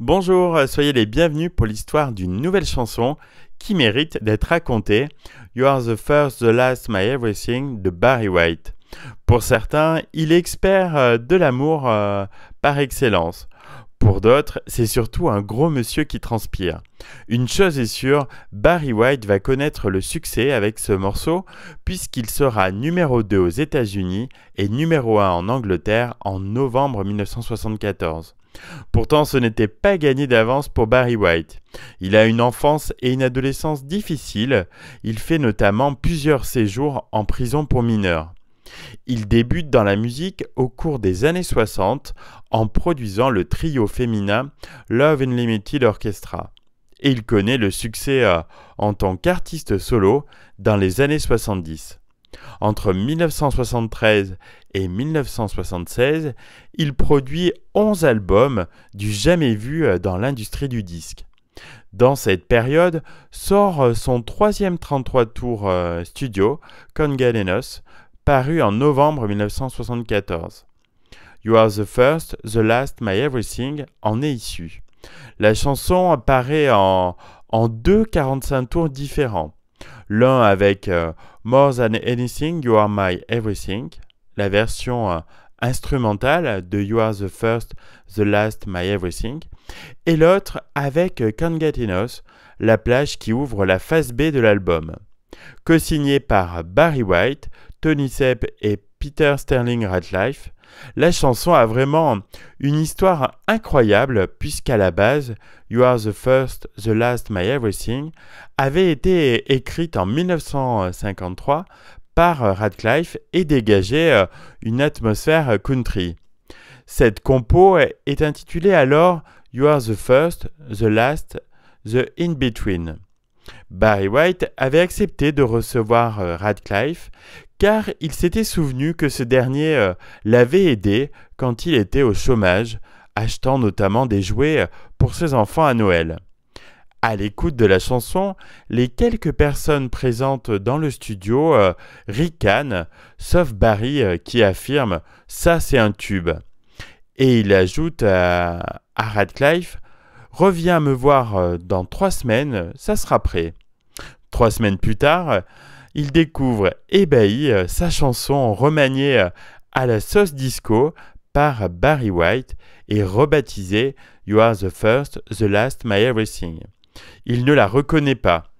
Bonjour, soyez les bienvenus pour l'histoire d'une nouvelle chanson qui mérite d'être racontée, You Are the First, the Last, My Everything de Barry White. Pour certains, il est expert euh, de l'amour euh, par excellence. Pour d'autres, c'est surtout un gros monsieur qui transpire. Une chose est sûre, Barry White va connaître le succès avec ce morceau puisqu'il sera numéro 2 aux États-Unis et numéro 1 en Angleterre en novembre 1974. Pourtant, ce n'était pas gagné d'avance pour Barry White. Il a une enfance et une adolescence difficiles. Il fait notamment plusieurs séjours en prison pour mineurs. Il débute dans la musique au cours des années 60 en produisant le trio féminin Love Unlimited Orchestra. Et il connaît le succès euh, en tant qu'artiste solo dans les années 70. Entre 1973 et 1976, il produit 11 albums du jamais vu euh, dans l'industrie du disque. Dans cette période sort euh, son troisième 33 tours studio, Lenos » paru en novembre 1974. You Are the First, The Last, My Everything en est issu. La chanson apparaît en, en deux 45 tours différents. L'un avec euh, More Than Anything, You Are My Everything, la version euh, instrumentale de You Are the First, The Last, My Everything, et l'autre avec euh, Can't Get Enough, la plage qui ouvre la phase B de l'album. Co-signé par Barry White, Tony Sepp et Peter Sterling Radcliffe, la chanson a vraiment une histoire incroyable puisqu'à la base, You Are the First, The Last, My Everything avait été écrite en 1953 par euh, Radcliffe et dégageait euh, une atmosphère euh, country. Cette compo est intitulée alors You Are the First, The Last, The In-Between. Barry White avait accepté de recevoir euh, Radcliffe car il s'était souvenu que ce dernier euh, l'avait aidé quand il était au chômage, achetant notamment des jouets euh, pour ses enfants à Noël. À l'écoute de la chanson, les quelques personnes présentes dans le studio ricanent, sauf Barry qui affirme ⁇ ça c'est un tube ⁇ Et il ajoute à Radcliffe ⁇ Reviens me voir dans trois semaines, ça sera prêt ⁇ Trois semaines plus tard, euh, il découvre ébahi euh, sa chanson remaniée euh, à la sauce disco par Barry White et rebaptisée You Are the First, The Last, My Everything. Il ne la reconnaît pas.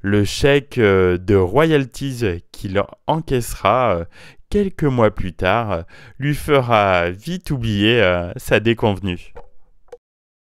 Le chèque de royalties qu'il encaissera quelques mois plus tard lui fera vite oublier sa déconvenue.